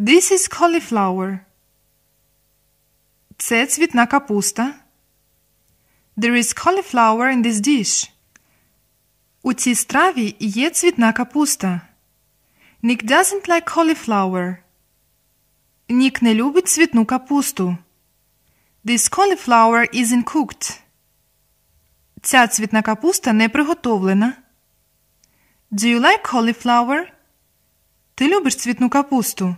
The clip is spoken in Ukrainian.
This is cauliflower. Це цвітна капуста. There is cauliflower in this dish. У цій страві є цвітна капуста. Nick doesn't like cauliflower. Нік не любить цвітну капусту. This cauliflower isn't cooked. Ця цвітна капуста не приготовлена. Do you like cauliflower? Ти любиш цвітну капусту?